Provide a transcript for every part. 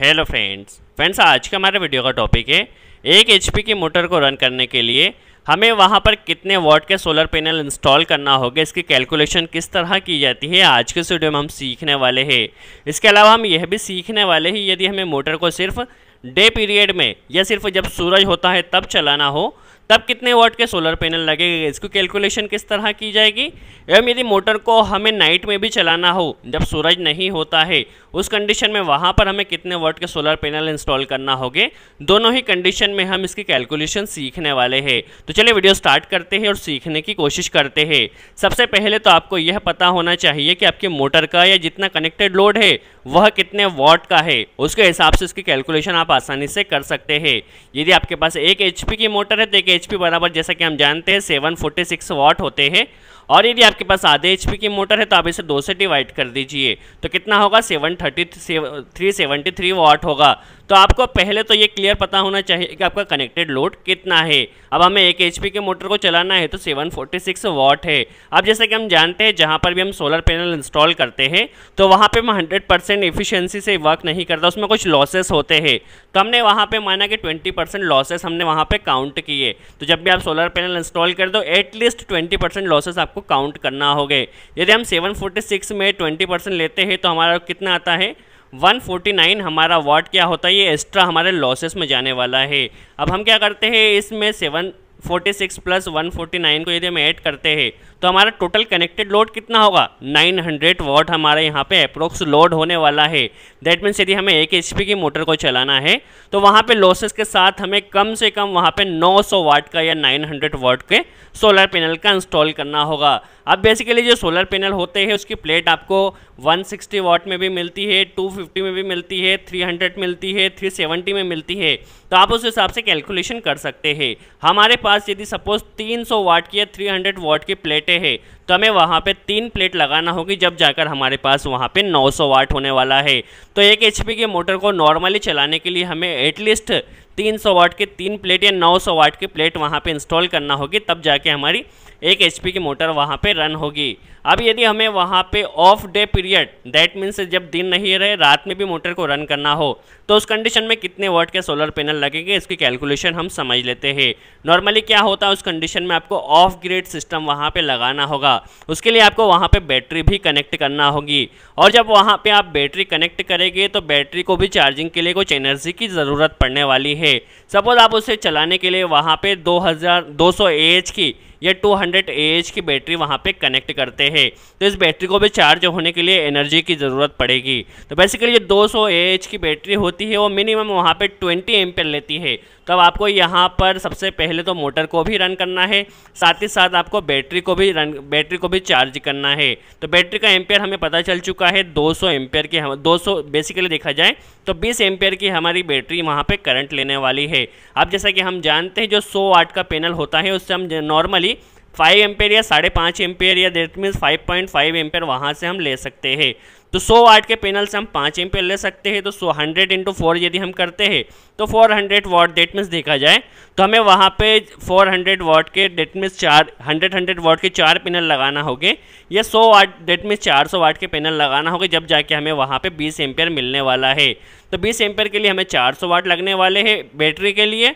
hello friends friends आज का हमारा वीडियो का टॉपिक है एक एच की मोटर को रन करने के लिए हमें वहाँ पर कितने वाट के सोलर पैनल इंस्टॉल करना होगा इसकी कैलकुलेशन किस तरह की जाती है आज के वीडियो में हम सीखने वाले हैं इसके अलावा हम यह भी सीखने वाले हैं यदि हमें मोटर को सिर्फ डे पीरियड में या सिर्फ जब सूरज होता है तब चलाना हो तब कितने वाट के सोलर पैनल लगेगा इसकी कैलकुलेशन किस तरह की जाएगी एवं यदि मोटर को हमें नाइट में भी चलाना हो जब सूरज नहीं होता है उस कंडीशन में वहाँ पर हमें कितने वाट के सोलर पैनल इंस्टॉल करना होगे दोनों ही कंडीशन में हम इसकी कैलकुलेशन सीखने वाले हैं तो चलिए वीडियो स्टार्ट करते हैं और सीखने की कोशिश करते हैं सबसे पहले तो आपको यह पता होना चाहिए कि आपके मोटर का या जितना कनेक्टेड लोड है वह कितने वॉट का है उसके हिसाब से इसकी कैलकुलेशन आप आसानी से कर सकते हैं यदि आपके पास एक एच की मोटर है तो एक एच बराबर जैसा कि हम जानते हैं सेवन फोर्टी सिक्स वॉट होते हैं और यदि आपके पास आधे एच की मोटर है तो आप इसे दो से डिवाइड कर दीजिए तो कितना होगा seven thirty three seventy three watt होगा तो आपको पहले तो ये क्लियर पता होना चाहिए कि आपका कनेक्टेड लोड कितना है अब हमें एक एच के मोटर को चलाना है तो सेवन फोर्टी सिक्स वॉट है अब जैसे कि हम जानते हैं जहाँ पर भी हम सोलर पैनल इंस्टॉल करते हैं तो वहाँ पर हम हंड्रेड परसेंट एफिशिएंसी से वर्क नहीं करता उसमें कुछ लॉसेस होते हैं तो हमने वहाँ पर माना कि ट्वेंटी परसेंट लॉसेस हमने वहाँ पर काउंट किए तो जब भी आप सोलर पैनल इंस्टॉल कर दो एटलीस्ट ट्वेंटी परसेंट लॉसेस आपको आपको काउंट करना होगा यदि हम 746 में 20 परसेंट लेते हैं तो हमारा कितना आता है 149 हमारा वाट क्या होता है ये एक्स्ट्रा हमारे लॉसेस में जाने वाला है अब हम क्या करते हैं इसमें 746 प्लस नाइन को यदि हम ऐड करते हैं तो हमारा टोटल कनेक्टेड लोड कितना होगा 900 वॉट हमारे यहाँ पे अप्रोक्स लोड होने वाला है दैट मीन्स यदि हमें एक एच की मोटर को चलाना है तो वहाँ पे लॉसेस के साथ हमें कम से कम वहाँ पे 900 वाट का या 900 वाट के सोलर पैनल का इंस्टॉल करना होगा अब बेसिकली जो सोलर पैनल होते हैं उसकी प्लेट आपको 160 वाट में भी मिलती है 250 में भी मिलती है 300 मिलती है 370 में मिलती है तो आप उस हिसाब से कैलकुलेशन कर सकते हैं हमारे पास यदि सपोज 300 वाट की या 300 वाट की प्लेट लेते हैं तो हमें वहाँ पे तीन प्लेट लगाना होगी जब जाकर हमारे पास वहाँ पे 900 वाट होने वाला है तो एक एच के मोटर को नॉर्मली चलाने के लिए हमें एटलीस्ट 300 वाट के तीन प्लेट या 900 वाट की प्लेट वहाँ पे इंस्टॉल करना होगी तब जाके हमारी एक एच की मोटर वहाँ पे रन होगी अब यदि हमें वहाँ पे off day period that means जब दिन नहीं रहे रात में भी मोटर को रन करना हो तो उस कंडीशन में कितने वाट के सोलर पैनल लगेंगे इसकी कैलकुलेशन हम समझ लेते हैं नॉर्मली क्या होता है उस कंडीशन में आपको ऑफ ग्रेड सिस्टम वहाँ पर लगाना होगा होगा उसके लिए आपको वहाँ पर बैटरी भी कनेक्ट करना होगी और जब वहाँ पर आप बैटरी कनेक्ट करेंगे तो बैटरी को भी चार्जिंग के लिए कुछ एनर्जी की ज़रूरत पड़ने वाली है सपोज़ आप उसे चलाने के लिए वहाँ पर दो हज़ार की या 200 हंड्रेड की बैटरी वहाँ पे कनेक्ट करते हैं तो इस बैटरी को भी चार्ज होने के लिए एनर्जी की ज़रूरत पड़ेगी तो बेसिकली ये 200 सौ की बैटरी होती है वो मिनिमम वहाँ पे 20 एम लेती है तब आपको यहाँ पर सबसे पहले तो मोटर को भी रन करना है साथ ही साथ आपको बैटरी को भी रन बैटरी को भी चार्ज करना है तो बैटरी का एम्पेयर हमें पता चल चुका है 200 सौ एम्पेयर की हम दो बेसिकली देखा जाए तो 20 एम्पेयर की हमारी बैटरी वहाँ पे करंट लेने वाली है अब जैसा कि हम जानते हैं जो 100 वाट का पैनल होता है उससे हम नॉर्मली फाइव एम्पेयर या साढ़े पाँच एम्पेयर या that means five point five ampere वहाँ से हम ले सकते हैं तो 100 वाट के पैनल से हम पाँच एम ले सकते हैं तो 100 हंड्रेड इंटू फोर यदि हम करते हैं तो 400 हंड्रेड वाट डेट मीन्स देखा जाए तो हमें वहाँ पे 400 हंड्रेड वाट के डेट मीन्स चार हंड्रेड हंड्रेड वाट के चार पैनल लगाना होगे या 100 वाट डेट मीन्स 400 वाट के पैनल लगाना होगा जब जाके हमें वहाँ पे 20 एम्पियर मिलने वाला है तो बीस एम्पियर के लिए हमें चार वाट लगने वाले हैं बैटरी के लिए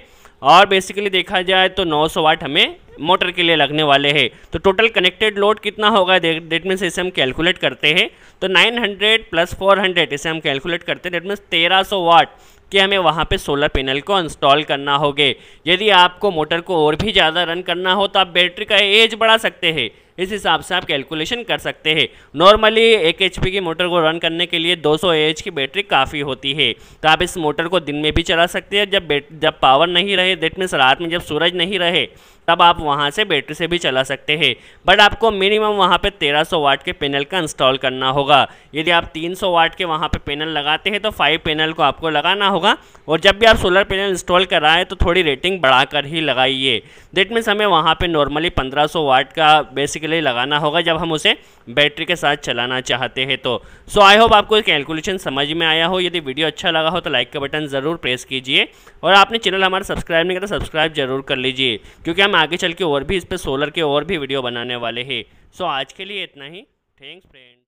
और बेसिकली देखा जाए तो 900 वाट हमें मोटर के लिए लगने वाले हैं तो टोटल कनेक्टेड लोड कितना होगा डेट मीन्स इसे हम कैलकुलेट करते हैं तो 900 प्लस 400 इसे हम कैलकुलेट करते हैं डेट मीन्स 1300 वाट कि हमें वहाँ पे सोलर पैनल को इंस्टॉल करना होगे यदि आपको मोटर को और भी ज़्यादा रन करना हो तो आप बैटरी का एज बढ़ा सकते हैं इस हिसाब से आप कैलकुलेशन कर सकते हैं नॉर्मली एक एच की मोटर को रन करने के लिए 200 सौ की बैटरी काफ़ी होती है तो आप इस मोटर को दिन में भी चला सकते हैं जब जब पावर नहीं रहे दैट मीन्स रात में जब सूरज नहीं रहे तब आप वहाँ से बैटरी से भी चला सकते हैं बट आपको मिनिमम वहाँ पे 1300 वाट के पैनल का इंस्टॉल करना होगा यदि आप 300 वाट के वहाँ पे पैनल लगाते हैं तो फाइव पैनल को आपको लगाना होगा और जब भी आप सोलर पैनल इंस्टॉल कराएं तो थोड़ी रेटिंग बढ़ाकर ही लगाइए डेट मीन्स हमें वहाँ पर नॉर्मली पंद्रह वाट का बेसिकली लिए लगाना होगा जब हम उसे बैटरी के साथ चलाना चाहते हैं तो सो आई होप आपको कैलकुलेशन समझ में आया हो यदि वीडियो अच्छा लगा हो तो लाइक का बटन ज़रूर प्रेस कीजिए और आपने चैनल हमारा सब्सक्राइब नहीं करा सब्सक्राइब तो जरूर कर लीजिए क्योंकि हम आगे चल के और भी इस पर सोलर के और भी वीडियो बनाने वाले हैं सो आज के लिए इतना ही थैंक्स फ्रेंड